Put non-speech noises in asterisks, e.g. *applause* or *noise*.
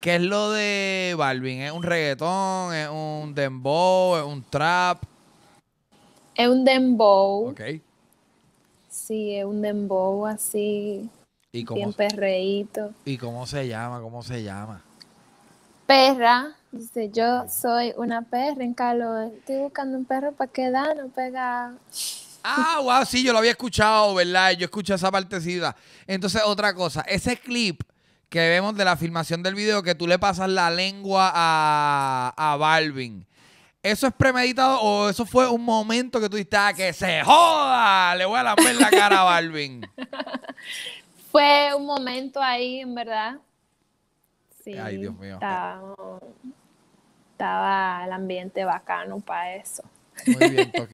¿Qué es lo de Balvin? ¿Es un reggaetón? ¿Es un dembow? ¿Es un trap? Es un dembow. Ok. Sí, es un dembow así. ¿Y cómo, bien perreíto. ¿Y cómo se llama? ¿Cómo se llama? Perra. Dice, yo soy una perra en calor. Estoy buscando un perro para no pega Ah, wow, sí, yo lo había escuchado, ¿verdad? Yo escuché esa partecita. Entonces, otra cosa, ese clip que vemos de la filmación del video que tú le pasas la lengua a, Balvin. ¿Eso es premeditado o eso fue un momento que tú dijiste, ah, que se joda, le voy a la la cara a Balvin? *laughs* fue un momento ahí, en verdad. Sí, Ay, Dios mío. Estaba, el ambiente bacano para eso. Muy bien,